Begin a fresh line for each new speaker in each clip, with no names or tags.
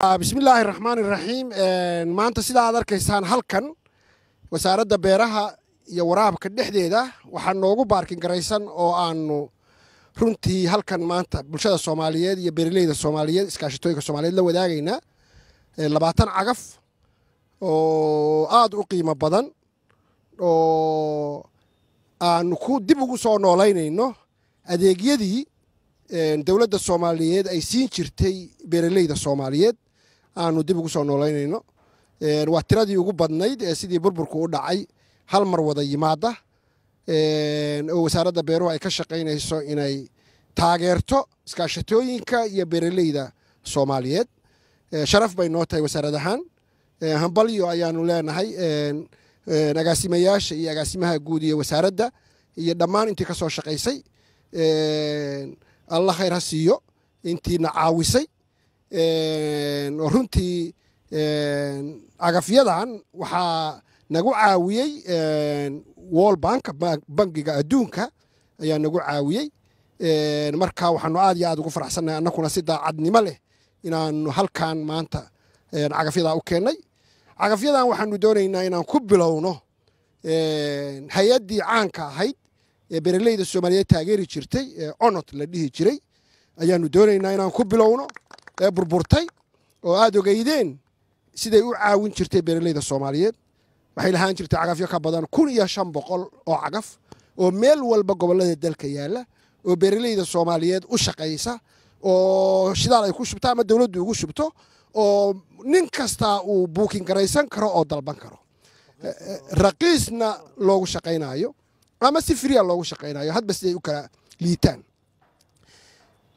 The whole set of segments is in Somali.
Ah, bismillaahi raxmaan iraxiim maanta sidaa aad arkaysaan halkan wasaaradda beeraha iyo waraabka dhexdeeda waxaa noogu baarkin garaysan oo aanu runtii halkan maanta bulshada soomaaliyeed iyo beeraleyda soomaaliyeed iskaashatooyinka soomaaliyeed la wadaagayna labaatan cagaf oo aada u qiimo badan oo aanu ku dib ugu soo nooleynayno adeegyadii dowladda soomaaliyeed ay siin jirtay beeraleyda soomaaliyeed aanu dib ugu soo noolaynayno waa tiradii ugu badnayd ee sidii burburku u dhacay hal mar wada yimaada oo wasaaradda beeruhu ay ka shaqaynayso inay taageerto iskaashatooyinka iyo beeraleyda soomaaliyeed sharaf bay noo tahay wasaarad ahaan hambalyo ayaanu leenahay agaasimayaasha iyo agaasimaha guud iyo wasaaradda iyo dhammaan intii kasoo soo shaqaysay alla khayr ha siiyo intiina caawisay oo runtii cagafyadan waxaa nagu caawiyey wol bank bangiga adduunka ayaa nagu caawiyey marka waxaanu aad iyo aad ugu faraxsannahay annakuna si daacadnimo leh inaanu halkan maanta cagafyadaa u keennay cagafyadan waxaanu doonaynaa inaan ku bilowno hay-addii caanka ahayd ee beeraleyda soomaaliyeed taageeri jirtay ee onot la dhihi jiray ayaanu doonaynaa inaan ku bilowno ee burburtay oo aada ogeydeen siday u caawin jirtay beeralayda soomaaliyeed waxay lahaan jirtay cagafyo ka badan kun iyo shan boqol oo cagaf oo meel walba gobollada dalka yaalla oo beeralayda soomaaliyeed u shaqaysa oo shidaal ay ku shubto ama dowladdu ugu shubto oo nin kastaa uu buukin garaysan karo oo dalban karo raqiisna loogu shaqaynaayo ama si friya loogu shaqaynayo hadba siday u kala liitaan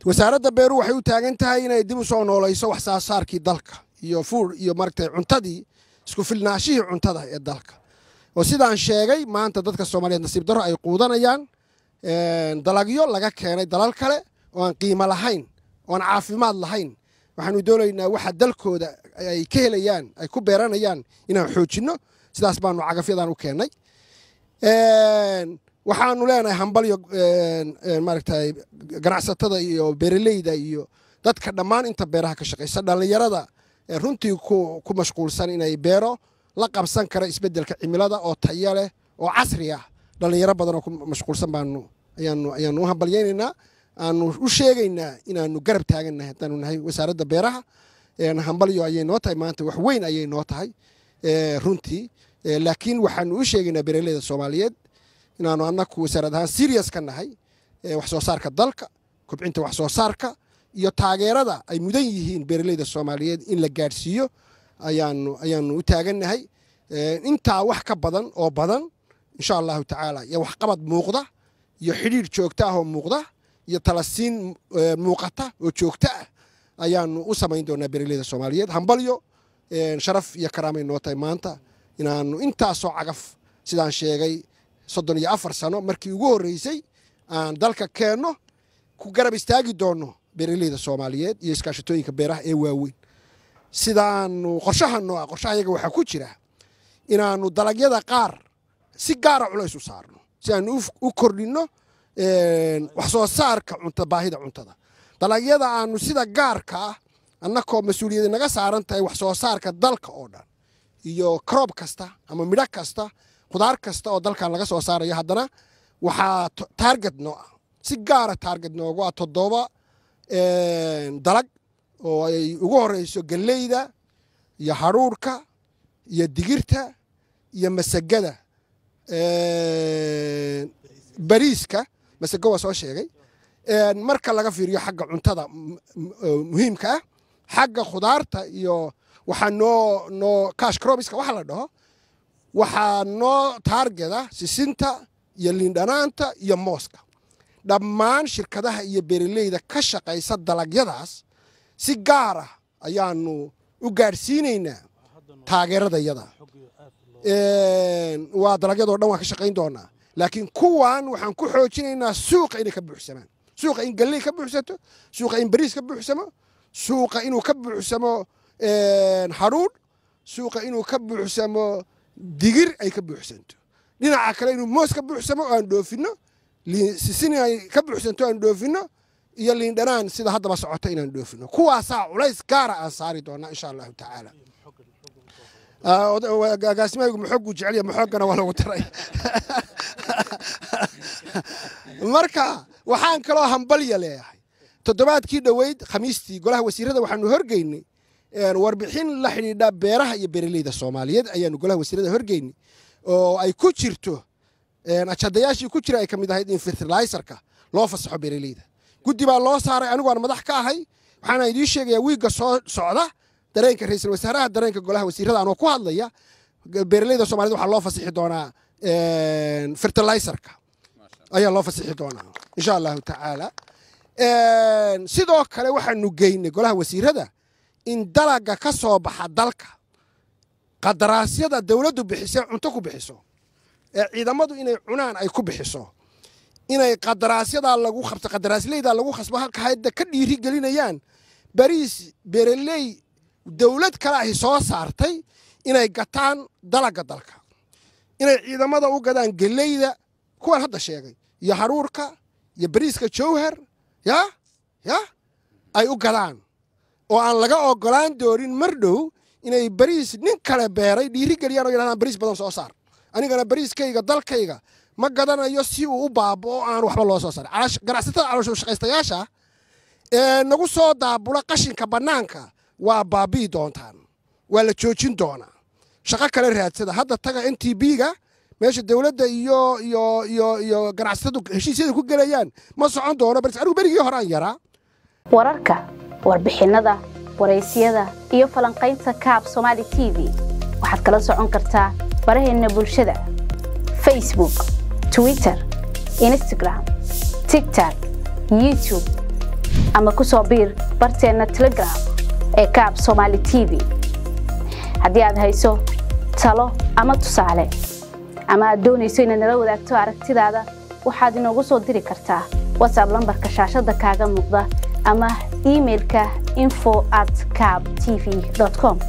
wasaaradda beeruu waxay u taagan tahay inay dib usoo nooleyso noolayso waxsaasaarkii dalka iyo fuur iyo maragtay cuntadii isku filnaashihii cuntada ee dalka oo sidaan sheegay maanta dadka soomaaliyeed nasiib daro ay quudanayaan dalagyo laga keenay dalal kale oo aan qiimo lahayn oo aan caafimaad lahayn waxaanu doonaynaa waxa dalkooda ay ka helayaan ay ku beeranayaan inaan xoojinno sidaas baanu cagafyadan u keennay waxaanu leenahay hambalyo maaragtay ganacsatada iyo beeraleyda iyo dadka dhammaan inta beeraha ka shaqaysa dhallinyarada runtii ku mashquulsan inay beero la qabsan kara isbeddelka cimilada oo tayo leh oo casri ah dhallinyaro badanoo ku mashquulsan baanu ayaanu ayaanu u hambalyaynaynaa aanu u sheegaynaa inaanu garab taagannahay haddaanu nahay wasaaradda beeraha hambalyo ayay noo tahay maanta wax weyn ayay noo tahay runtii laakiin waxaanu u sheegaynaa beeraleyda soomaaliyeed inaanu anaku wasaarad ahaan serious ka nahay wax soo saarka dalka kobcinta waxsoo saarka iyo taageerada ay mudan yihiin beeraleyda soomaaliyeed in la gaadhsiiyo ayaanu ayaanu u taagannahay intaa wax ka badan oo badan insha allahu tacaala iyo waxqabad muuqda iyo xidhiir joogta ah oo muuqda iyo talasiin muuqata oo joogta ah ayaanu u samayn doonaa beeraleyda soomaaliyeed hambalyo sharaf iyo karaamay noo tahay maanta inaanu intaasoo cagaf sidaan sheegay soddon iyo afar sano markii ugu horreysay aan dalka keenno ku garab istaagi doonno beeraleyda soomaaliyeed iyo iskaashatooyinka beeraha ee waaweyn sidaanu qorshahanno ah qorshaha yaga waxaa ku jira inaanu dalagyada qaar si gaara ah culays u saarno si aanu u kordhinno wax soo saarka baahida cuntada dalagyada aanu sida gaarka ah annakoo mas-uuliyada naga saaran tahay wax soo saarka dalka oo dhan iyo croob kasta ama midho kasta khudaar kasta oo dalkan laga soo saarayo haddana waxaa taarget noo ah si gaara taarget noogu ah toddoba dalag oo ay ugu horeyso galleyda iyo hadhuurka iyo digirta iyo masagada bariiska masago waa soo sheegay marka laga fiiriyo xagga cuntada muhiimka ah xagga khudaarta iyo waxaa noo noo kashkrobiska waxa la dhaho waxaa noo taargeda sisinta iyo liindhanaanta iyo mooska dhammaan shirkadaha iyo beeraleyda ka shaqaysa dalagyadaas si gaar ah ayaanu u gaadhsiinaynaa iyada waa dalagyadoo dhan waan ka shaqayn doonaa laakiin kuwan waxaan ku xoojinaynaa suuqa inay ka buuxsamaan suuqa in galley ka buuxsato suuqa in bariis ka buuxsamo suuqa inuu ka buuxsamo hadhuudh suuqa inuu ka buuxsamo digir ay ka buuxsanto dhinaca kale inuu moos ka buuxsamo oo aan dhoofino sisini ay ka buuxsanto aan dhoofinno iyo liindhanaan sida haddaba socota inaan dhoofino kuwaasaa culays gaara aan saari doonaa insha allahu tacaala agaasimaygu ah, maxoogu jeceliya maxoogana waa lagu daray marka waxaan kaloo hambalya leeyahay toddobaadkii dhoweyd khamiistii golaha wasiirada waxaanu horgeynay warbixin la xidhiidha beeraha iyo beeraleyda soomaaliyeed ayaanu golaha wasiirada horgeyni oo ay ku jirto ajadayaashii ku jira ay ka mid ahayd in fertilisarka loo fasaxo beeraleyda guddi baa loo saaray aniguaan madax ka ahay waxaana idiin sheegayaa wiigga soo socda dareenka ra-iisul wasaaraha dareenka golaha wasiirada anoo ku hadlaya beeraleyda somaliyed waxaa loo fasixi doonaa fertilisarka ayaa loo fasixi doonaa insha allahu tacaala sidoo kale waxaanu geynay golaha wasiirada in dalaga ka soo baxa dalka qadaraasyada dawladdu bixisay cunto ku bixiso ee ciidamadu inay cunaan ay ku bixiso inay qadaraasyada lagu qabto qadaraasleyda lagu khasbo halka hayadda ka dhiiri gelinayaan bariis bereley dawlad kale ahi soo saartay inay gataan dalaga dalka inay ciidamada u gadaan geleyda kuwaan hadda sheegay iyo haruurka iyo bariiska jowhar yaa yaa ay u gadaan oo aan laga ogolaan doonin mar dhow inay bariis nin kale beeray dhiirigeliyaan oo yidhahdaan bariis badan soo saar anigana bariiskayga dalkayga ma gadanayo si uu u baabo oo aan waxba loo soo saarin ganacsatada calooshushaqaystayaasha ee nagu soo daabula qashinka bannaanka waa baabi'i doontaan waa la joojin doonaa shaqo kale raadsada hadda taga n t b-ga meesha dowladda iyo iyo iyo iyo ganacsatadu heshiisyadu ku gelayaan ma socon doono bariis anigu berigii hore yaraa
wararka warbixinada waraysyada iyo falanqaynta kaab somaali t v waxaad kala socon kartaa baraheenna bulshada facebook twitter instagram tigtag youtube ama ku soo biir barteenna telegram ee kaab somaali t v haddii aad hayso talo ama tusaale ama aad doonayso inaad nala wadaagto aragtidaada waxaad inoogu soo diri kartaa watsab lambarka shaashadda kaaga muuqda ama emailka info at cab tv com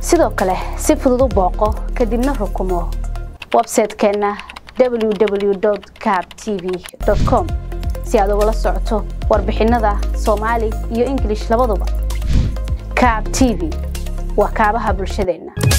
sidoo kale si fudud u booqo kadibna rukumo website www cab tv com si aad ugala socoto warbixinnada soomaali iyo ingilish labaduba cab tv waa kaabaha bulshadeenna